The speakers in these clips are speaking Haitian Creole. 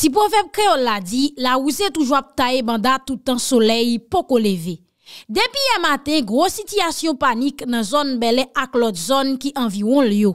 Si pou vep kreol la di, la ouze toujwa ptaye banda toutan soley poko leve. Depi ya e maten, gros sityasyon panik nan zon belè ak lot zon ki anviwon liyo.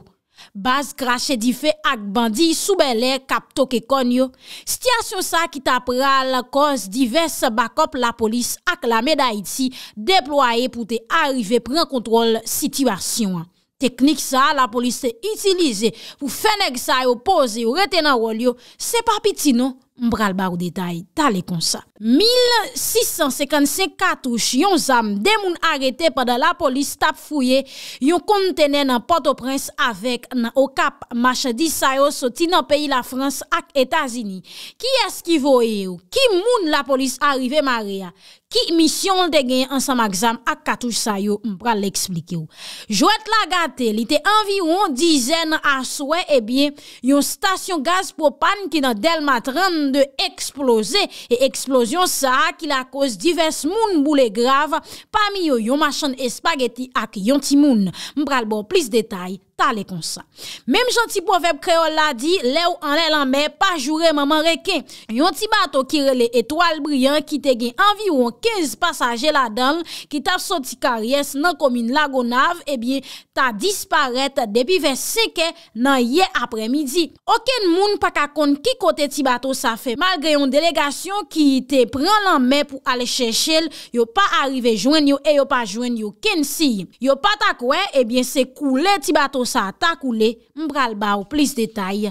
Baz krashe di fe ak bandi sou belè kap toke konyo. Sityasyon sa ki tapra la konz divers bakop la polis ak la Meda Iti deploaye pou te arrive pren kontrol sityasyon an. Teknik sa la polis se itilize pou fene gisa yo poze yo rete nan wol yo se pa piti nou. mbra l barou detay, talekon sa 1655 katouche yon zam, demoun arete padan la polis tap fouye yon kontene nan Port-au-Prince avek nan Okap, Machadi, Sayo soti nan peyi la Frans ak Etazini ki eski voye ou? ki moun la polis arive ma rea? ki misyon l degen an samak zam ak katouche Sayo, mbra l leksplike ou Jouet Lagate li te enviroun dizen aswe ebyen yon stasyon gaz pou pan ki nan Delmatran de eksplose. E eksplosyon sa akil akos divers moun mboule grav pa mi yo yon machan espageti ak yon timoun. Mbralbo, plis detay. ta le konsa. Mem janti povep kreol la di, le ou ane lanme pa jure maman reke. Yon tibato ki rele etoal brian ki te gen anvi ou an 15 pasaje la dan ki eh ta soti karyes nan komine lagonav, e bie ta disparet depi 25 nan ye apremidi. Oken moun pa kakon ki kote tibato sa fe. Malgre yon delegasyon ki te pren lanme pou ale chechel yo pa arrive jwen yo e yo pa jwen yo kensi. Yo pata kwen, e eh bie se koule tibato sa atak ou le mbral ba ou plis detay.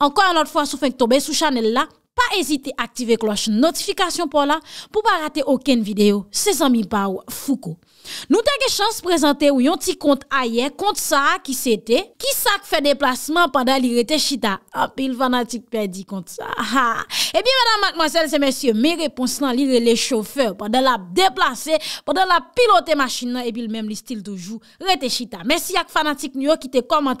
Encore une autre fois, si vous tomber sous Chanel là, pas hésiter à activer cloche notification pour là pour pas rater aucune vidéo. C'est Zami Pau Foucault. Nou teke chans prezante ou yon ti kont aye Kont sa ki sete Ki sak fe deplasman pandan li rete chita A pil fanatik perdi kont sa E pi mèdame, mèdame, mèdame, mèdame Me repons nan li rele chofer Pandan la deplase Pandan la pilote machina E pi l mèm li stil toujou rete chita Mèdame, mèdame, mèdame, mèdame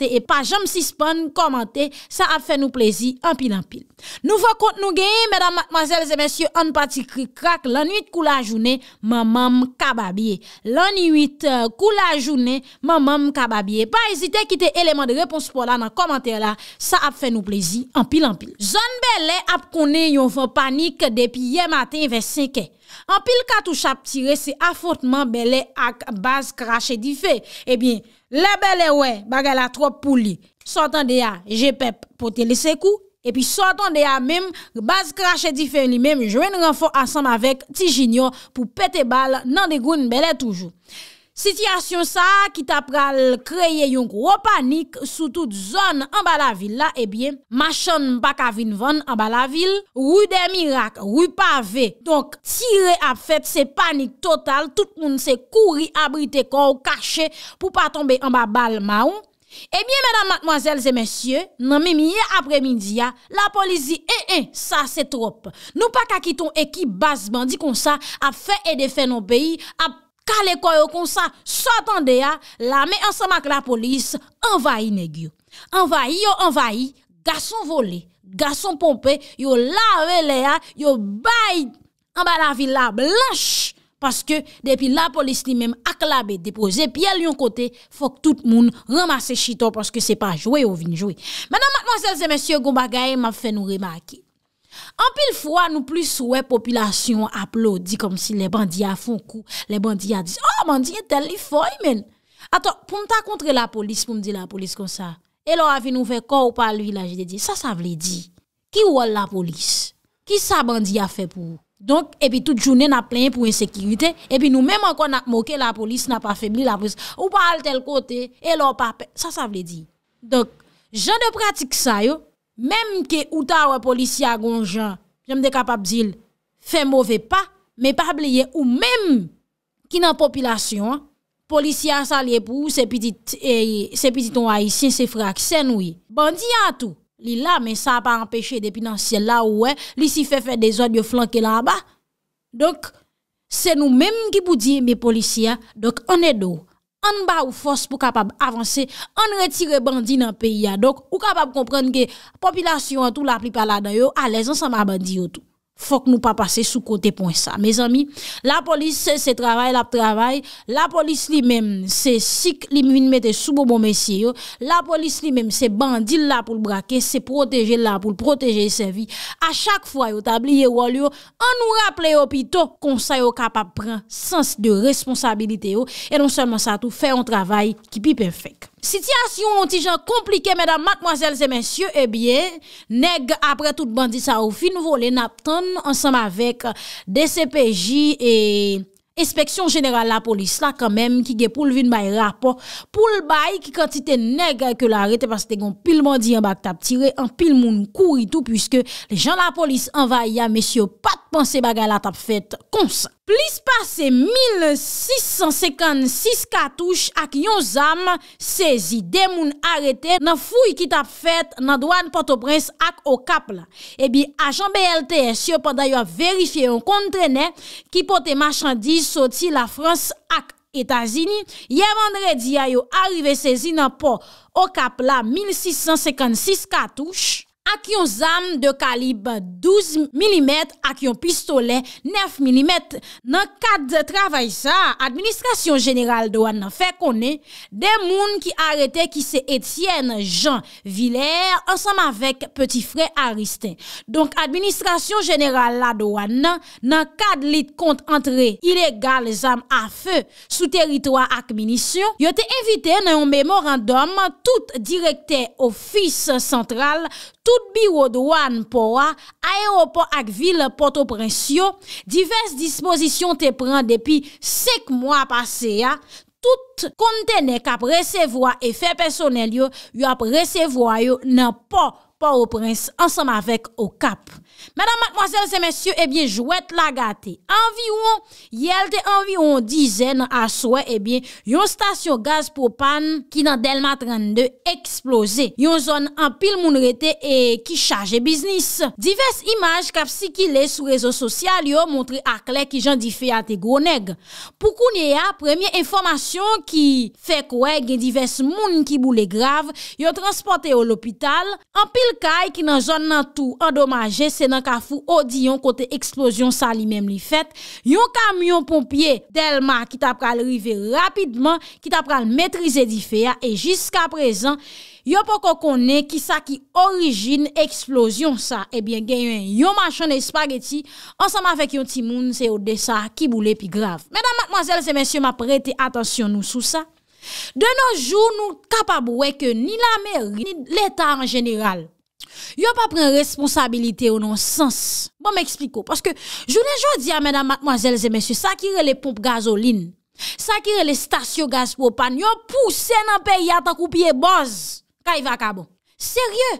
Mèdame, mèdame, mèdame Leni euh, 8, kou la jounen, mamam kababye. Pa ezite kite eleman de repons pou la nan komantè la, sa ap fè nou plezi, anpil anpil. Zon belè ap kone yon fò panik depi ye maten ve seke. Anpil katou chap tire se afotman belè ak baz krashe di fe. Ebyen, eh le belè wè bagala trop pou li. Sontan de ya, je pep potele seku. E pi sotan de a menm, baz krashe difen li menm, jwen renfon ansanm avek ti jinyon pou pete bal nan de goun belè toujou. Sityasyon sa, ki tap pral kreye yonk wopanik sou tout zon an bala vil la, e bie, machan mpa kavin van an bala vil, wou de mirak, wou pave. Donk, tire ap fet se panik total, tout moun se kouri abrite kou kache pou pa tombe an bal bal ma ou. Ebyen mèdam matmwazèl zè mèsyè, nan mèmiye apre mindiya, la polizi e e, sa se trop. Nou pa kakiton e ki basman di konsa ap fe e defen nou peyi, ap kale koyo konsa, sa tende ya, la mè eh, eh, ansamak la polis, envayi negyo. Envayi yo envayi, gason vole, gason pompe, yo la wele ya, yo bayi anba la vila blanche. Paske depi la polis li men akla be depoze, pi el yon kote, fok tout moun ramase chiton paske se pa jowe ou vin jowe. Mè nan matman zèl zè mè sye Goumba Gaye m ap fè nou reba ki. An pil fwa nou plis ouwe popilasyon aplodi kom si le bandi a fon kou, le bandi a dis, Oh, bandi e tel li foy men. Atok, pou m ta kontre la polis, pou m di la polis kon sa, el ou avi nou ve kò ou pa lwi la jide di, sa sa vli di. Ki wòl la polis? Ki sa bandi a fè pou ou? Donk, epi tout jounen ap plen pou ensekirite, epi nou menm ankon ak mokè la polis nan pa febli la polis, ou pa al tel kote, e lor pa pe, sa sa vle di. Donk, jan de pratik sa yo, menm ke ou ta wè polis ya gonjan, jan de kapap zil, fe mwove pa, menm pa bleye, ou menm ki nan popilasyon, polis ya salye pou se pitit, eh, se pitit onwa isin, se frak, sen wè, bandi an tou. li la men sa pa empèche depinansyen la ou wè, li si fè fè de zon yo flanke la ba. Donk, se nou menm ki pou diye me polisyen, donk, ane do, ane ba ou fòs pou kapab avansè, ane retire bandi nan peyi ya, donk, ou kapab komprenn ke, popilasyon an tou la pli pala dan yo, alè zon sa ma bandi yo tou. Fok nou pa pase sou kote pon sa. Mez ami, la polis se se travay, la travay. La polis li mem se sik li min mette sou bo bon mesye yo. La polis li mem se bandil la pou l brake, se proteje la pou l proteje se vi. A chak fwa yo tabliye walyo, an nou rapple yo pi to konsay yo kapap pren sens de responsabilite yo. E non seman sa tou fe yon travay ki pi perfek. Sityasyon onti jan komplike, mèdam, makmwazel, se mèsyo, ebyè, neg apre tout bandi sa ou fin volen ap ton ansam avek DCPJ e Espeksyon General la Polis la kanmèm ki ge pou lvin bay rap, pou lbay ki kantite neg ke larete pas te gon pil bandi yon bak tap tire, an pil moun kouri tou pwiske le jan la polis anva ya mèsyo pat panse bagay la tap fet kon sa. Plis pase 1656 katouche ak yon zam sezi demoun arete nan fou yi ki tap fet nan douan patoprens ak okap la. Ebi ajan BLTS yo pa dayo a verifiye yon kontrene ki pote machandi soti la Frans ak Etazini. Yevandredi a yo arive sezi nan po okap la 1656 katouche. ak yon zam de kalib 12 mm ak yon pistolet 9 mm. Nan kat travay sa, administrasyon jeneral do an nan fe konen, den moun ki arete ki se Etienne Jean Villers ansam avek Petit Fray Aristin. Donk administrasyon jeneral la do an nan, nan kat lit kont entre ilegal zam a fe sou teritwa ak minisyon, yo te evite nan yon memorandum tout direkte ofis central, Tout biwo dwan pouwa, ayen wopo ak vil poto prens yo, divers disposisyon te pren depi sek mwa pase ya, tout kontene kap resevwa efè personel yo, yo ap resevwa yo nan po po woprens ansam avek w kap. Madame, mademoiselles et messieurs, eh bien, jouette la gâte. Envi ou an, yel te envi ou an dizaine a souè, eh bien, yon stasyon gaz propane ki nan delma 32 eksplose. Yon zon an pil moun rete e ki chaje biznis. Divers imaj kap si ki le sou rezo sosyal yo montre ak lè ki jan di fè ya te gro neg. Poukoun ye a, premye informasyon ki fè kouè gen divers moun ki boule grav, yo transporte yo l'opital, an pil kay ki nan zon nan tou endomaje se, nan ka fou odi yon kote eksplosyon sa li mem li fet. Yon kamyon pompye delma ki ta pral rive rapidman, ki ta pral metrize di feya, e jiska prezan, yo poko kone ki sa ki orijin eksplosyon sa, ebyen gen yon machon de spageti, ansanman fek yon timoun se yon desa ki boule pi grav. Medan matmazel se mensyon ma prete atasyon nou sou sa, de nou joun nou kapabwe ke ni la meri, ni l'eta an general, Yo pa pren responsabilite ou nan sens. Bo m'ekspliko. Paske jounen joun di a mena matmwazelze mesye sakire le pomp gazolin. Sakire le stasyon gaz pou opan. Yo pousse nan peyi a tak ou piye boz. Kay va ka bon. Serye.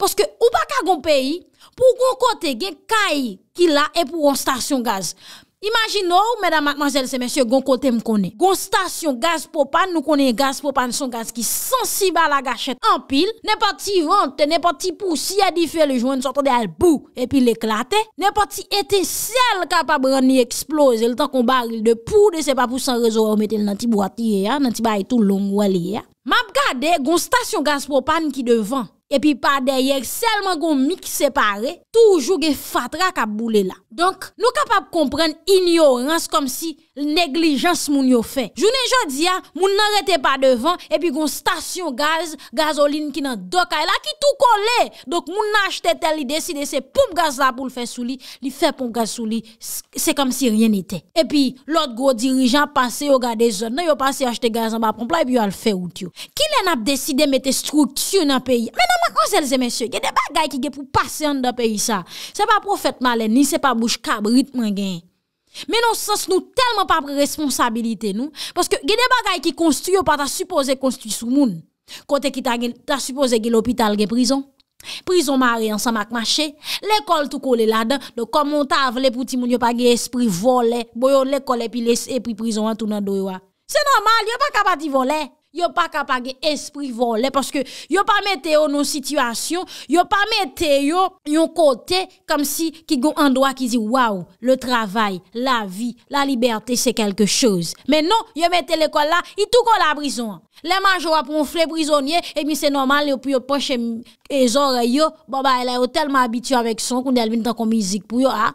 Paske ou pa ka gon peyi pou kon kote gen kay ki la e pou an stasyon gaz. Bo. Imagin nou, mèdam akmanjèl se mèsyè, gon kote m konè. Gon stasyon gaz popan, nou konè gaz popan son gaz ki sensi ba la gachet anpil. Nè pati vante, nè pati poussi ya di fè le joun, sotan de albou, epi l'eklate. Nè pati eten sèl kapab rani eksplose, l'tan kon baril de poudè, se pa poussan rezor ou metèl nan ti boati e ya, nan ti bay tou long wali e ya. Map gade, gon stasyon gaz popan ki devan. Epi pa deyer selman goun mik separe Toujou gen fatra kap boule la Donk nou kapap kompren ignorans kom si Neglijans moun yo fe. Jounen jodi ya, moun nan rete pa devan, epi kon stasyon gaz, gazolin ki nan do ka, la ki tou kole. Dok moun nan achete tel, li deside se poum gaz la pou l fe sou li, li fe poum gaz sou li, se kom si rien ite. Epi, lot go dirijan pase yo gade zon, nan yo pase achete gaz an ba pon, pla epi yo al fe ou tiyo. Ki le nan ap deside mette struksyon an peyi? Menan makonselze menso, gen de bagay ki gen pou pase an da peyi sa. Se pa pou fèt malen, se pa pou fèt malen, Menon sas nou telman pa pre responsabilite nou Paske gede bagay ki konstu yo pa ta supose konstu sou moun Kote ki ta supose ge l'opital ge prison Prison ma re ansan mak mache L'ekol tou kole la dan Do komon ta avle pou ti moun yo pa ge espri vole Boyon l'ekole pi les e pri prison an tou nan doyo a Se normal yo pa kapati vole yo pas capable esprit volé parce que yo pas mettez dans nos situation yo pas mettez yo yon côté comme si qui un endroit qui dit waouh le travail la vie la liberté c'est quelque chose mais non yo mettez l'école là il tout la prison les majors pour prisonniers, prisonnier et bien c'est normal yo puis yo poche E zon re yo, bon babay ah. la yo telman abityo avek son koun delvin tan kon mizik pou yo ha.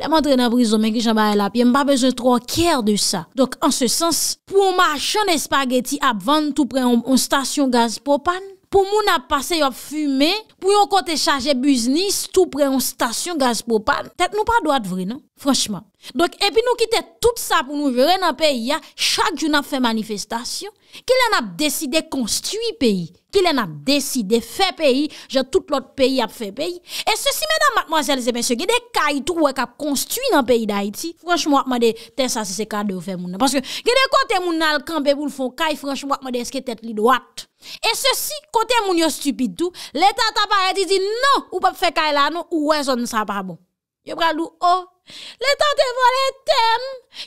Le man drena vri zon men ki jan bay la pi, mba bezon tro kyer de sa. Dok an se sens, pou yon machan espageti ap vande tout pre yon stasyon gaz propan, pou moun ap pase yon fume, pou yon kote chaje buznis tout pre yon stasyon gaz propan, tet nou pa do ad vri nan. Franchement. Donc, et puis nous quittons tout ça pour nous verrer dans le pays. Chaque jour, nous fait manifestation. Qu'il en a décidé de construire le pays. Qu'il en a décidé de faire pays. J'ai tout l'autre pays a fait pays. Et ceci, mesdames, mademoiselles et messieurs, il y a des cailles qui construit dans le pays d'Haïti. Franchement, je me ça, c'est ce cadeau fait moun. Parce que, il y a des côtés moun al campé pour le fond caille. Franchement, je me est-ce que tête li droite? Et ceci, côté moun yo stupide tout, l'État t'a pas dit, non, ou pas faire caille là, non, ou ouais, zone ça pas bon. Yo pral ou, oh, Le ta te vole tem,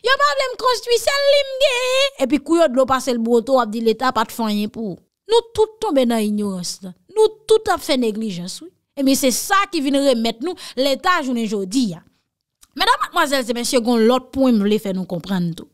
yo pa vle m konstwi sel lim ge, epi kouyot lopasel boto ap di le ta pat fanyen pou. Nou touton be nan ignos, nou tout ap fe neglijansou. Emi se sa ki vin remet nou le ta jounen jodi ya. Mèdame, mwazèl, se mèsyè gon lot pou m vle fe nou komprenn tou.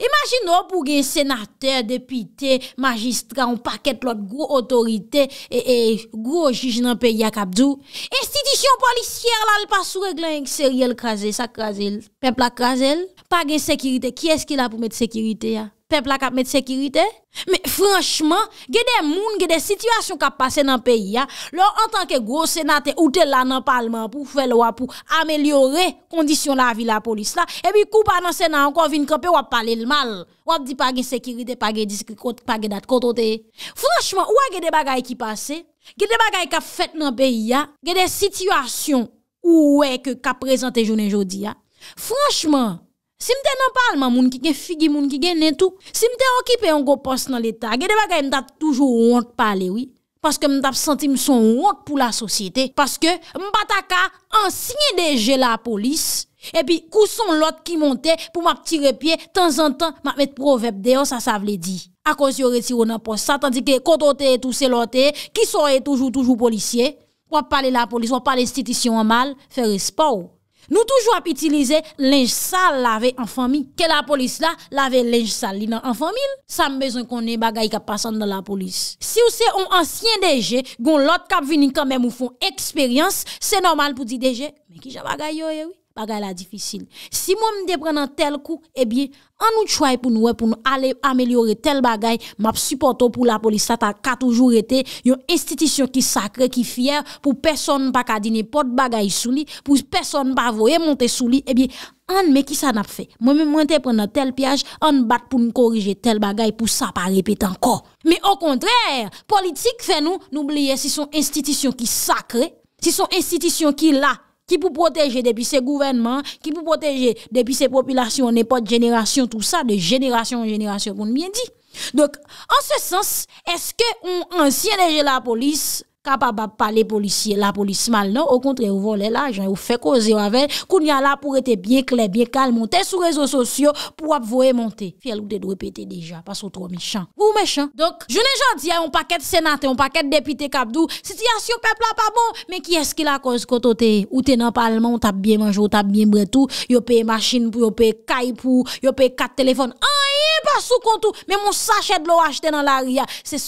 Imagin nou pou gen senater, depite, magistra, ou paket lot gro otorite, e, e gro jiji nan peyi akabdou, institisyon polisyer la li pa sou reglen yon seryel kaze, sa kaze, pepla kaze, pa gen sekirite, ki eski la pou met sekirite ya? Peplak ap met sekirite? Me franchman, ge de moun, ge de situasyon kap pase nan peyi ya, lor an tanke gwo senate ou tel la nan palman pou fèl wap pou amelyore kondisyon la vi la polis la, e bi koupa nan sena an kon vin kapè wap pale l mal. Wap di pa gen sekirite, pa gen diskri, pa gen dat kontote. Franchman, wè ge de bagay ki pase? Ge de bagay kap fet nan peyi ya? Ge de situasyon ou wè ke kap prezante jounen jodi ya? Franchman, Si mte nan palman moun ki gen figi moun ki gen nen tou, si mte okipe yon go pos nan l'Etat, gede baka yon tat toujou wot pale wii. Paske mte ap senti mson wot pou la sosyete. Paske mba ta ka ansinye deje la polis, epi kouson lot ki monte pou map tire pie, tan zan tan mak met proverb deyon sa sa vle di. A kon si yo retiro nan pos sa, tandi ki kontote etou selote, ki soye toujou toujou polisye, wap pale la polis, wap pale institisyon an mal, fere sport wou. Nou toujou ap itilize lenj sal lave en famil ke la polis la lave lenj sal li nan en famil. Sa m bezon konen bagay ka pasan nan la polis. Si ou se on ansyen deje, gon lot kap vini kamen mou fon eksperyans, se normal pou di deje, men ki ja bagay yo ye eh wii. bagay la difisine. Si moun de pren nan tel kou, ebye, eh an nou chwae pou nou we pou nou ale amelyore tel bagay, map supporto pou la polisata katou jourete, yon institisyon ki sakre, ki fiyer, pou person pa kadine pot bagay sou li, pou person pa voye monte sou li, ebye, eh an me ki sa nap fe. Moun me monte pren nan tel piyaj, an bat pou nou korije tel bagay, pou sa pa repete anko. Me o kontre, politik fe nou, nou blye si son institisyon ki sakre, si son institisyon ki la, qui pour protéger depuis ces gouvernements, qui pour protéger depuis ces populations, n'est pas de génération, tout ça, de génération en génération, vous bien dit. Donc, en ce sens, est-ce que on ancien la police ka pa bap pale policye la polis mal nan, ou kontre ou vole la ajan, ou fe koze yo ave, koun ya la pou rete bie kle, bie kal, monte sou rezo sosyo pou ap voe monte. Fiyal ou te dwe pete deja, pas ou tro mechan. Ou mechan. Donk, jounen jante, yon paket senate, yon paket depite kabdou, siti yas yo pepla pa bon, men ki eski la koz koto te? Ou te nan palman, ou tab bie manjou, ou tab bie bretou, yo peye maschine pou, yo peye kaipou, yo peye kat telefone, anye, pas sou kontou, men moun sachet blou achete nan la ria, se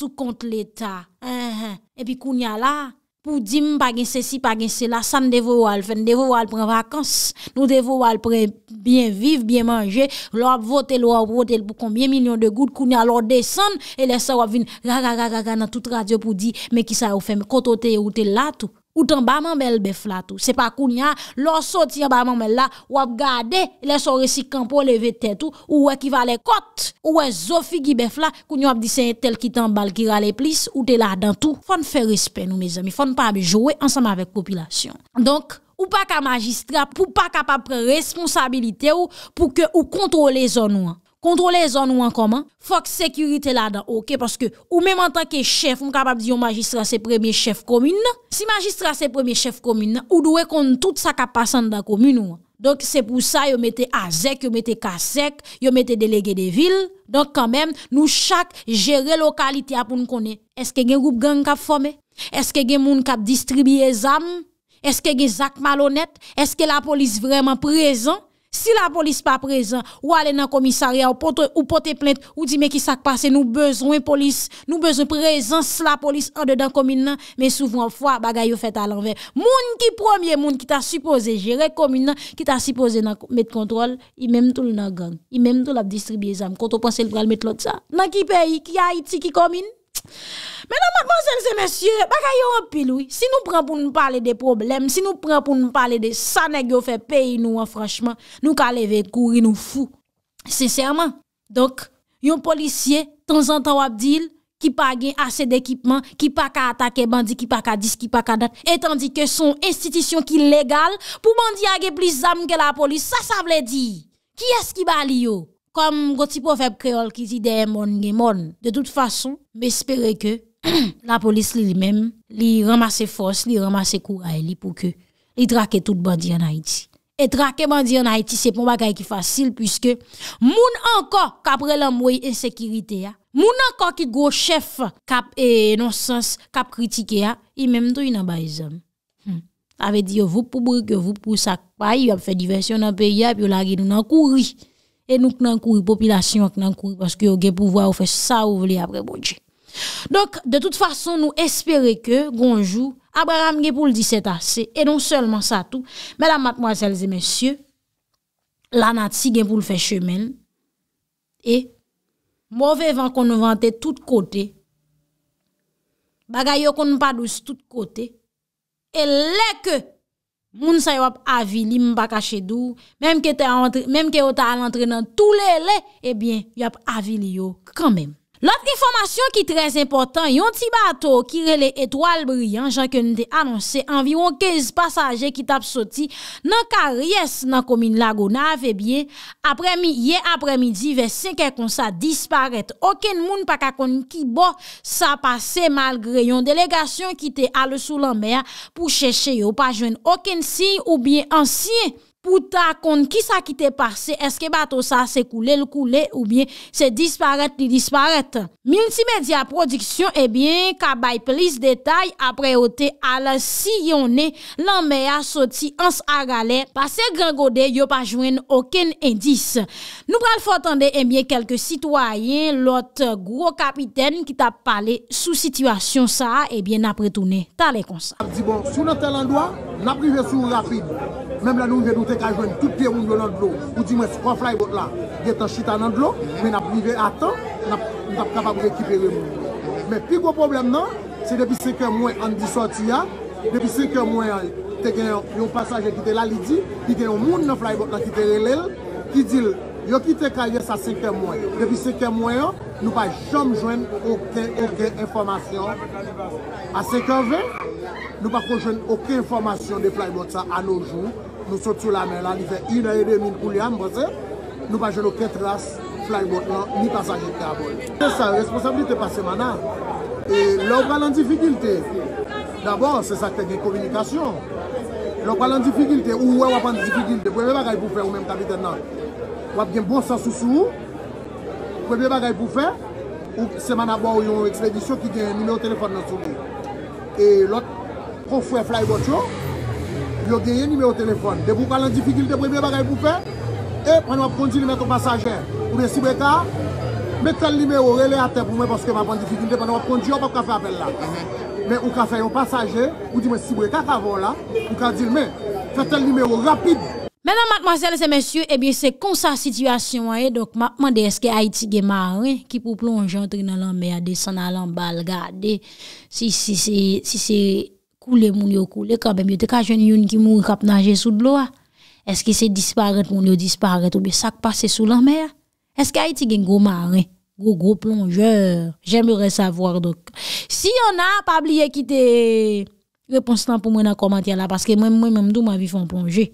E pi kounya la, pou di m bagense si bagense la, sa m devou al fen, devou al pren vakans, nou devou al pren bien viv, bien manje, lou ap vote lou ap vote pou konbyen milyon de gout, kounya lou desen, e lesa wap vin rara rara rara nan tout radio pou di, me ki sa ou fen, koto te ou te latou. Ou tan ba man bel bef la tou. Se pa koun ya, lor soti an ba man bel la, wap gade, lè son resikkan pou leve te tou. Ou wè kiva lè kot, ou wè zofi gi bef la, koun yo wap disen tel ki tan bal ki rale plis, ou te la dan tou. Fon fè respè nou mè zami, fon pa bejowe ansanm avèk kopilasyon. Donk, ou pa ka magistrap, ou pa ka pa pre responsabilite ou, pou ke ou kontrole zon ou an. Kontrolè zon ou an koman, fok sekurite la dan oke, paske ou mèm an tanke chef, m kapap di yo magistra se premiè chef komine. Si magistra se premiè chef komine, ou dwe kon tout sa kap pasan dan komine ou an. Donk se pou sa, yo mette azèk, e yo mette kasek, yo mette delege de vil. Donk kamèm, nou chak jere lokalite apoun kone. Eske gen goup gen kap fome? Eske gen moun kap distribye zam? Eske gen zak malonèt? Eske la polis vreman prezant? Si la polis pa prezen Ou ale nan komisari Ou pote plente Ou di me ki sak pase Nou bezon e polis Nou bezon prezen Si la polis an dedan komine nan Men souvan fwa bagay yo fet alanven Moun ki promye Moun ki ta suppose Jere komine nan Ki ta suppose nan met kontrol I menm tou luna gang I menm tou la distribye zan Konto panse lbral met lot sa Nan ki peyi Ki a iti ki komine Mè nan matman zèl zè mèsyè, baka yon apilou. Si nou pran pou nou pale de problem, si nou pran pou nou pale de sanè gyo fè peyi nou an franjman, nou ka leve kouri nou fou. Sinsèrman. Donk, yon polisye, tanzantan wap dil, ki pa gen asè d'ekipman, ki pa ka atake bandi, ki pa ka dis, ki pa ka dat, etan di ke son institisyon ki legal, pou bandi agè plis zanm gen la polis, sa sa vle di. Ki eski bali yo? Kom goti pofèb kreol ki zide moun gen moun. De tout fason, mè espere ke... La polis li li men, li ramase fos, li ramase kou ae li pou ke li trake tout bandi an Haiti. E trake bandi an Haiti se pon bagay ki fasil pwiske moun anko kapre lan mwoy ensekirite ya. Moun anko ki gwo chef kap enonsans, kap kritike ya, i men mdou yon abay zan. Hmm. Ave di yo vup pou brik, yo vup pou sakpay, yo ap fe diversyon an pe ya, pi yo lage nou nan kouri. E nou nan kouri, popilasyon nan kouri, paske yo gen pou vwa ou fe sa ou vli apre bonjik. Donk non de tout fason nou espere ke gonjou Abraham gen pou l diset ase E donk selman sa tou Mèdam matmwa selze mèsyè Lanat si gen pou l fè chèmen E Mouve van kon vante tout kote Bagay yo kon padous tout kote E leke Moun sa yo ap avili m baka chèdou Mèm ke yo ta al entre nan Toulè le Ebyen eh yo ap avili yo kanmèm Lantre informasyon ki trez importan, yon ti bato ki rele etwal bryan jan ken de anonsen, anviron kez pasaje ki tap soti nan karyes nan komin lago na avebyen, eh apre mi ye apre mi di ve se ke kon sa disparet, oken moun pa kakon ki bo sa pase malgre yon delegasyon ki te alesou la mer pou cheshe yo pa jwen oken si ou bien ansiye. Ou ta akonde ki sa ki te pase, eske ba to sa se koule, le koule ou bien se disparete, li disparete. Multimedia Productions, e eh bien, ka bay plis detay apreote ala si yon ne, lan me a soti ans agale, pase grangode, yo pa jwen oken endis. Nou pral fotande, e eh bien, kelke sitwayen, lot gro kapiten ki ta pale sou situasyon sa, e eh bien, apre tou ne, tale kon sa. Di bon, sou nan tel an doa, nan prive sou rapide. Mem la nou gen nou te ka jwen tout pieroun blon an glou. Ou di mwes, kwa fly bot la, gen tan chita an glou, men ap vive atan, nap kapab rekipe renmou. Men pi gwo problem nan, se depi 5 an mwen an di sorti ya, depi 5 an mwen an, te gen yon pasajen kite lalidi, ki gen yon moun nan fly bot la kite relel, ki dil, yo kite kaya sa 5 an mwen, depi 5 an mwen an, nou pa jom jwen okey okey informasyon. A 5 an ven, nou pa konjwen okey informasyon de fly bot sa an nou joun, Nou sot sou la men la li fe ina e de min kou li an bote Nou pa jeno ket ras fly bot nan ni pasajet kabol Pesa responsabilite pa semana E lòk walan difikilte Dabò se sa te gen koumikasyon Lòk walan difikilte ou wap an difikilte Pwèbe bagay pou fe ou menm tabiten nan Wap gen bon sa sou sou Pwèbe bagay pou fe Ou semana bò yon ekspedisyon ki gen mime o telefon nan sou E lòk pou fwe fly bot yo yo genye nimeyo telefon. De pou palan difikilite preme bagay pou fe, e, pan wap konti nimeyo kon pasajer. Ou men sibe ka, men tel nimeyo rele ate pou men paske ma pan difikilite, pan wap konti, ou pa pou ka fe apel la. Men ou ka fe yon pasajer, ou di men sibe ka kavan la, ou ka dil men, fe tel nimeyo rapide. Menan matmasele se mensyou, ebyen eh se konsa sityasyon e, dok matman de eske Haiti ge mawe, ki pou plonjantri nan lan meyade, san nan lan balgade, si se... est-ce que c'est disparaître moun disparaître ou bien ça passer sous la mer est-ce qu'Haïti un gros marin gros gros plongeur j'aimerais savoir donc si on a pas oublié quitter réponse pour moi dans commentaire là parce que moi moi même dou ma vie font plonger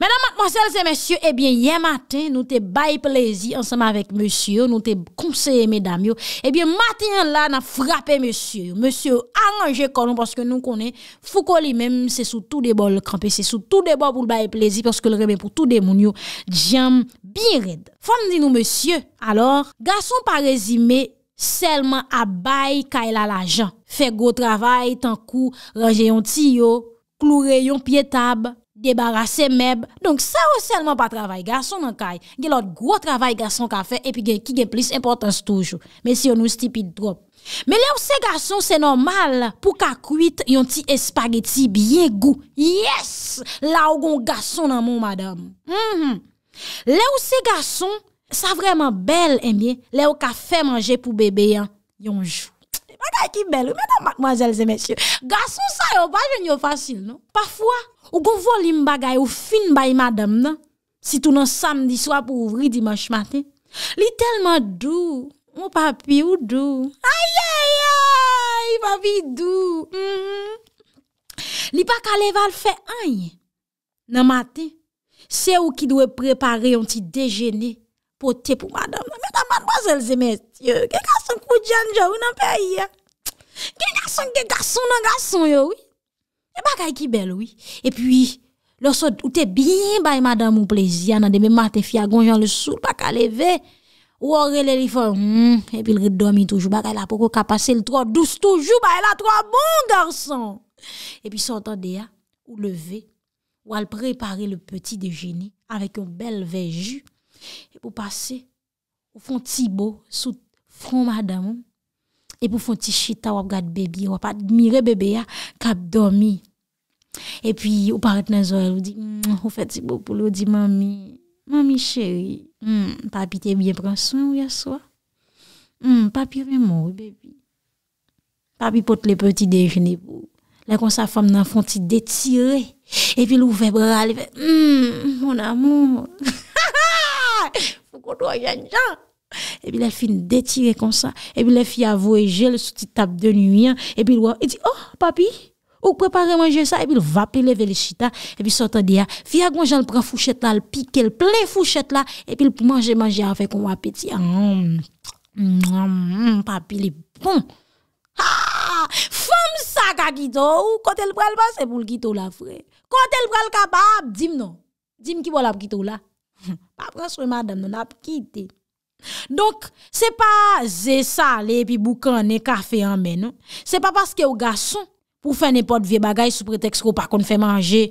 Menan matmorsel se mesye Ebyen yen maten nou te bayi plezi Ansema vek mesye Nou te konseye medam yo Ebyen eh maten la na frape mesye Mesye ananje konon Paseke nou konen fuko li men Se sou tout de bol krampi Se sou tout de bol pou bayi plezi Paseke lremen pou tout de moun yo Djam bin red Fon di nou mesye Gal son pa rezime selman a bayi Kay la la jan Fe go travay tan kou Raje yon tiyo Klou reyon pye tabe Debarase meb. Donk sa yo oh, selman pa travay gason nan kay. Ge lot gro travay gason ka fe. E pi ge ki ge plis importans toujou. Men si yo nou stipid drop. Men le ou se gason se normal pou ka kuit yon ti espageti biye gou. Yes! La ou gon gason nan moun madame. Mhm. Le ou se gason sa vreman bel emye. Le eh ou ka fe manje pou bebe yon. Yon jou. Mada ki bel ou men nan mademoiselle se mesye. Gason sa yo pa jenyo fasil non. Pafwa. Ou konvo li m bagay ou fin bay madam nan, si tou nan samdi swa pou ouvri dimash maten. Li telman dou, mou papi ou dou. Ayayay, papi dou. Mm-hmm. Li pa kaleval fe anye, nan maten, se ou ki dwe prepare yon ti dejeni, poti pou madam non, nan. Meta man boz el zemes, ge gason kou djen jow, nan pe aya. Ge gason, ge gason nan gason yow. E baka e ki bel oui. E pi, lor sot, ou te bin bay madam ou plezyan, nan deme maten fya gonjan le sot, baka leve, ou ore lelifon, e pi lredomi toujou, baka e la poko kapase l'tro douz toujou, baka e la tro bon garson. E pi sot an deya, ou leve, ou al prepare le peti dejeni, avek yon bel veju, e pou pase, ou fon tibo, ou sot fon madam ou, et pour faire petit chita ou regarder bébé ou admirer bébé a cap dormi et puis ou part dans les ou dit mm, on fait du beau pour lui dit mamie mamie chérie mm, papi es bien prends soin hier soir mm, papi vraiment bébé papi porte les petits déjeuner Là, quand sa femme de font détirer. Et puis, l'ouvre bras, elle fait, mm, mon amour. Faut qu'on doit gagner. E pi lè fi n detire kon sa, e pi lè fi avou e jè lè sou ti tab de nuyen, e pi lè wap, e di, oh papi, ouk prepare manje sa, e pi lè vapi lè vele chita, e pi sotan di ya, fi agon jan l pran fouchet la, l pike l ple fouchet la, e pi lè pou manje manje afe kon wap eti ya. Papi lè bon. Ha! Fom sa kakito ou, kote l pral basse pou l kito la fre. Kote l pral kabab, dim non. Dim ki bol ap kito la. Papi an sou e madame non ap kite. Donk se pa ze sale Pi boukane kafe yon menon Se pa paske ou gason Pou fene pot vie bagay sou preteks Ko pa kon fè manje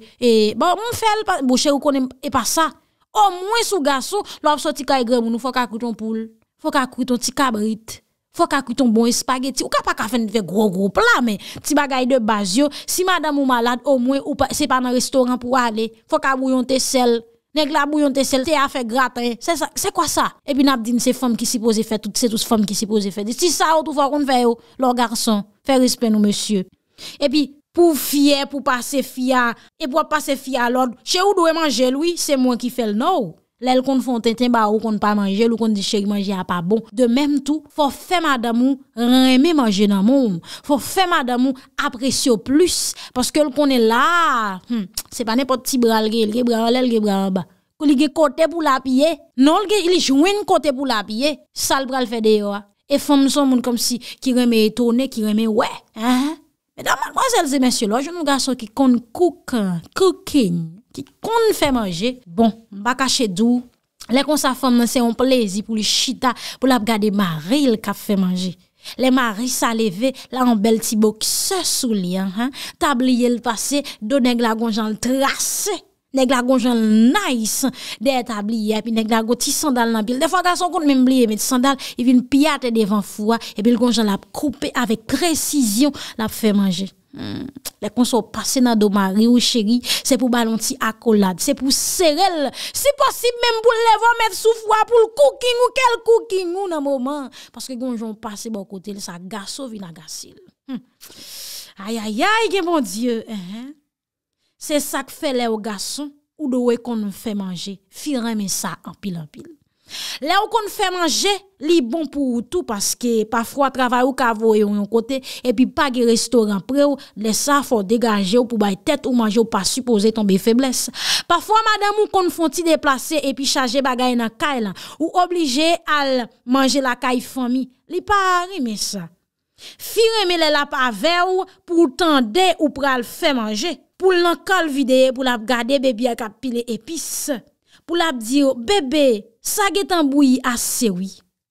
Bon moun fel boche ou kon e pa sa Ou mwen sou gason Lo apso ti kaye gremounou Fok akwiton poule Fok akwiton ti kabrit Fok akwiton bon espageti Ou ka pa ka fene fè gro gro pla Ti bagay de bazyo Si madame ou malade Ou mwen ou se pa nan restoran pou ale Fok akwiton te sel Neg la bouyon te sel, te a fe gratre, se kwa sa? E pi nap din se fom ki sipoze fe, tout se tou se fom ki sipoze fe. Disi sa ou tou fwa koun fe yo, lor garson, fe rispe nou monsye. E pi pou fye, pou pase fya, e pou pase fya lor, che ou do e manje lwi, se mwen ki fel nou. Lèl kon fonte ten bar ou kon pa manje, lèl kon di chèk manje a pa bon. De mèm tou, fò fè madamou reme manje nan moun. Fò fè madamou apresyo plus. Paske lèl kon e la, hmm, se pa ne pot ti bral ge, lèl ge bral ba. Kou li ge kote pou la piye, non lèl ge ili jwen kote pou la piye. Sal bral fè deyo a. E fòm son moun kom si ki reme etone, ki reme wè. Mèdèm, mademoiselles et messieurs, lò joun nou gaso ki kon kouk, koukèn. Kon fè manje, bon, baka chèdou, lè kon sa fè manse yon plezi pou li chita, pou lè ap gade mari lè kap fè manje. Lè mari sa leve, lè an bel ti bok se soulyan, tabliye lè pase, do nèk la gonjan lè trase, nèk la gonjan lè nays, dè tabliye, pi nèk la go ti sandal nan pil. De fwa tason kon mè mbliye, mi ti sandal, yvi n piyate devan fwa, epi lè gonjan lè ap koupe avè kresizyon lè ap fè manje. Hmm. Lè kon sou pase nan domari ou chéri Se pou balonti akolad Se pou serel Se posib mèm pou lèvan mèf sou fwa Poul koukin ou kel koukin ou nan mouman Paske kon joun pase bo kote Lè sa gaso vi nan gasil Ayayay gen mon die Se sak fe lè ou gason Ou do we kon nou fè manje Fi reme sa anpil anpil Le ou kon fè manje, li bon pou ou tou Paske pafwa travay ou kavoy ou yon kote E pi pa ge restoran pre ou Le sa fò degaje ou pou bay tèt Ou manje ou pa suppose ton be feblesse Pafwa madèm ou kon fò ti deplase E pi chaje bagay nan kay lan Ou oblije al manje la kay fòmi Li pa rime sa Fi reme le lap avè ou Pou tande ou pral fè manje Poul nan kal videye Poul ap gade beby ak ap pile epis Poul ap diyo bebe Sa getan bouyi a sewi.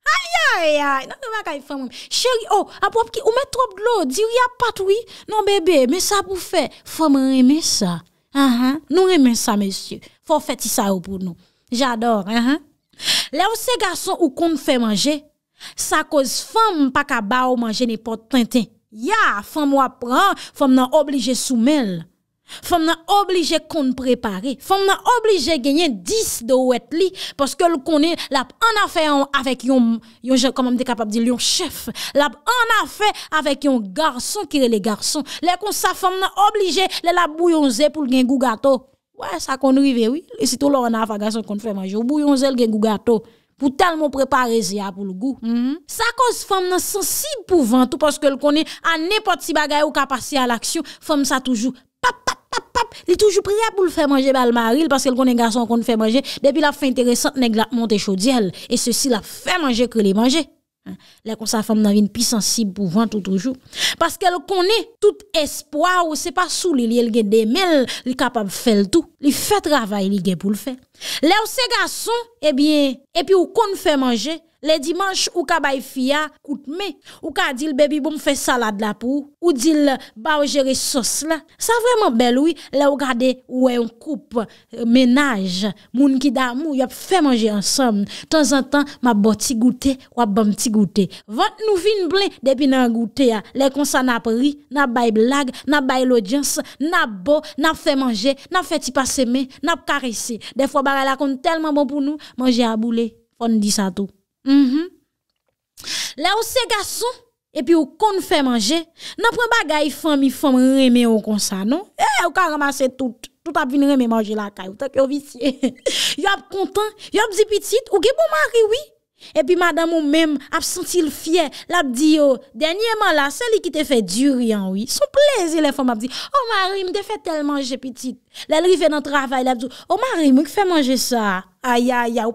Ayayayay, nan te wakay fèm wèm. Chèri, oh, apop ki, ou mè trop glò, di wè pat wè. Non, bèbè, mè sa pou fè. Fèm wè remè sa. Anhan, nou remè sa, mèsyè. Fò fè ti sa wè pou nou. J'ador, anhan. Lè wè se gason ou kon fè manje. Sa koz fèm pa ka ba wè manje nè pot tèntè. Ya, fèm wè pran, fèm nan oblige soumèl. Fom nan oblije kon prepare, fom nan oblije genyen dis do wet li, poske l konen lap an afe avèk yon chef, lap an afe avèk yon garson kire le garson, lè kon sa fom nan oblije lè lap bouyonze pou l gen gougato. Wè, sa kon rive, wè, lè sito lò an afe gason kon fè manjou, bouyonze l gen gougato, pou talmo prepare zia pou l gou. Sa kon fom nan sensib pou vantou poske l konen an nepot si bagay ou kapasi al aksyon, fom sa toujou. Il est toujours prié pour le faire manger parce mari parce qu'il connaît garçon qu'on fait manger depuis la fin intéressante nèg la monter chaudiel et ceci l'a fait manger que les manger. Hein? Là femme dans une puissance sensible pour tout toujours parce qu'elle connaît tout espoir ou c'est pas sous il elle gagne des mails, il capable de faire tout, il fait travail, il pour le faire. Là où ces garçons, eh bien, et puis où fait manger Le dimanche, ou ka bay fiya, koutme. Ou ka dil bebi bom fe salade la pou. Ou dil ba wajere sos la. Sa vreman bel ou, le ou kade ouwe yon koup, euh, menaj, moun ki da mou, yop fe manje ansom. Ton zan ton, mabot ti goute, wabom ti goute. Vant nou vin blen depi nan goute ya. Le konsa nap ri, nap bay blag, nap bay lodjans, nap bo, nap fe manje, nap feti pase me, nap karese. Defwa bare la kon telman bon pou nou, manje a boule, pon di sa tou. Mhm. Le non? eh, ou se gason E pi ou kon fè manje Nan pren bagay fèm Fèm remè ou konsa Ou ka ramase tout Tout ap vin remè manje la kay Ou tep yo visye Yo ap kontan Yo ap zipitit Ou gen bon pou man riwi E pi madame ou mèm ap sentil fye Lap di yo, oh, denye man la Sè li ki te fè djurian wè Sou plezi le fòm ap di O oh, marim, te fè tel manje piti Lè li fè nan travay O marim, wè ki fè manje sa Ou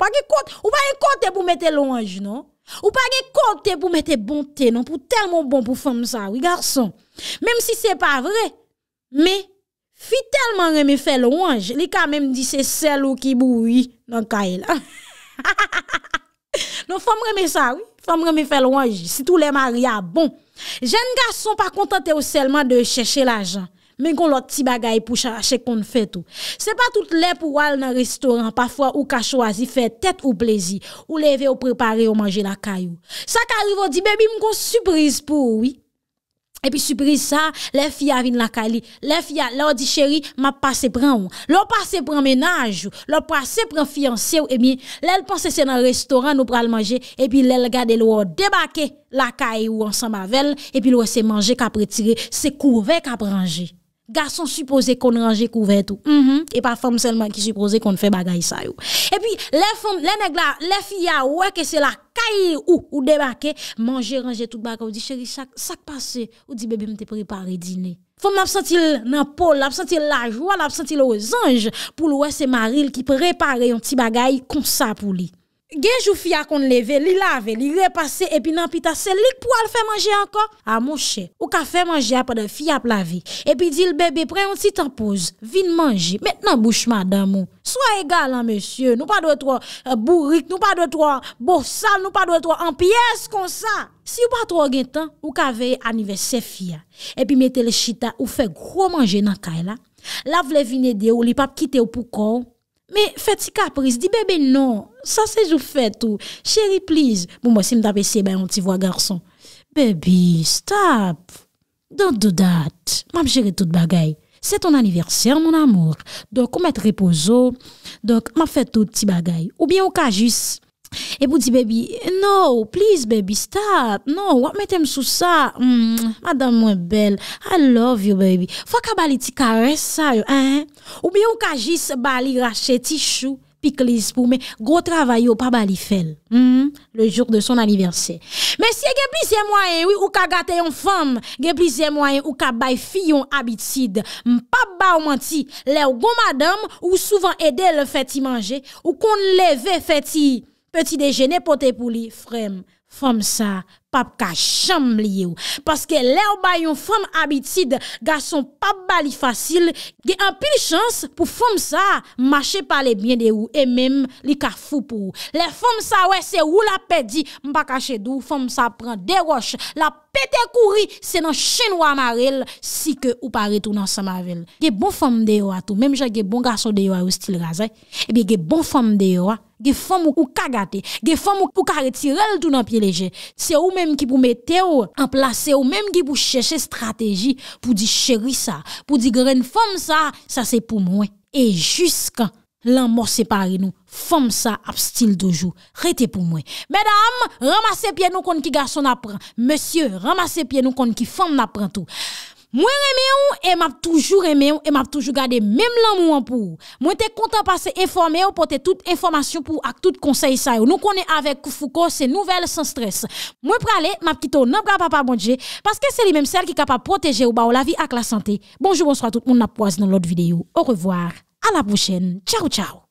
pa ge kote pou mette louange Ou pa ge kote pou mette bonte Pou telman bon pou fòm sa Mèm si se pa vre Mè, fi telman reme fè louange Li ka mèm di se sel ou ki boui Nan ka el Ha ha ha Non fòm remè sa, fòm remè fè louanji, sitou lè maryab, bon. Jèn nga son pa kontante ou selman de chèche l'ajan, men kon lot ti bagay pou chèche kon fèt ou. Se pa tout lè pou wal nan restoran, pafwa ou kachou azi fè tèt ou plezi, ou leve ou prepare ou manje lakay ou. Sa karivou di bebi mkon surprise pou ou wik. Epi suprize sa, lè fia vin lakali, lè fia, lè ou di chéri, map pase pran ou, lè ou pase pran menaj ou, lè ou pase pran fiancé ou emi, lè ou panse se nan restoran ou pral manje, epi lè ou gade lè ou debake lakali ou ansan bavelle, epi lè ou se manje ka pritire, se kouvè ka pranje. Garson supose kon ranger kouvet ou, e pa fom selman ki supose kon fè bagay sa ou. E pi, le fom, le negla, le fia, wè ke se la kaye ou, ou debake, manje ranger tout bagay, ou di, chéri, sak pase, ou di, bebe, mte prepare dine. Fom napsantil nan pol, napsantil la jwa, napsantil ou zanj, pou lwè se maril ki prepare yon ti bagay konsa pou li. Genj ou fya kon leve, li lave, li repase, epi nan pita se lik pou al fè manje ankon? A monshe, ou ka fè manje apade fya plavi, epi di l bebe pre yon titan pose, vin manje, met nan bouchman damon, swa egal an monsye, nou pa dwe tro euh, burik, nou pa dwe tro borsal, nou pa dwe tro an piyes kon sa. Si ou pa tro gen tan, ou ka veye anive se fya, epi mete le chita ou fè gro manje nan kay la, la vle vine de ou li pap kite ou pou kon, Me fet ti kapriz, di bebe nan, sa se jou fet ou. Chéri pliz, bon, mou mwese mdabe sebe yon ti vwa garson. Bebe, stop, don't do dat, mwap jere tout bagay. Se ton aniverser, moun amour, donk ou met reposo, donk mwap fet tout ti bagay, ou bien ou kajus. E pou di bebi, no, please bebi, start, no, wak metem sou sa, mm, madame mwen bel, I love you bebi, fwa ka bali ti ka resa yo, an, ou bi ou ka jis bali rache ti chou, piklis pou, men, gro travay yo pa bali fel, an, mm, le jok de son aniverser. Men siye gen plize mwayen ou ka gate yon fam, gen plize mwayen ou ka bay fi yon abitid, mpa ba ou manti, le ou gon madame ou souvan ede le feti manje, ou kon leve feti. Peti dejenè pote pou li, frem, fòm sa, pap ka chanm liye ou. Paske le ou bayon fòm abitid, gason pap bali fasil, ge anpil chans pou fòm sa, mache pa le bien de ou, e mem li ka foup ou. Le fòm sa we se ou la pedi, mpa ka chedou, fòm sa pran de roche, la pete kouri, se nan chenwa amarel, si ke ou pare tou nan samavell. Ge bon fòm de ou atou, mem je ge bon gason de ou eh a ou stil razay, e bi ge bon fòm de ou a, ge fèm ou kou kagate, ge fèm ou kou karetirel tout nan piye leje, se ou mèm ki pou mète ou, anpla se ou mèm ki pou chèche strategi, pou di chèri sa, pou di gren fèm sa, sa se pou mwen, e jiska lan mò separe nou, fèm sa ap stil dojou, rete pou mwen. Mèdam, ramase piye nou kon ki gason ap pran, mèsyè, ramase piye nou kon ki fèm ap pran tou. Mwen reme ou, e map toujou reme ou, e map toujou gade menm lan mwen pou ou. Mwen te kontan pa se informe ou, pote tout informasyon pou ou ak tout konsey sa yo. Nou konen avek Fouko, se nouvel san stres. Mwen prale, map kito nan gra pa pa bondje, paske se li menm sel ki kapap proteje ou ba ou la vi ak la sante. Bonjou, bonsoy a tout, moun ap waz nan lot videyo. Au revoar, ala pou chen, tchaw tchaw.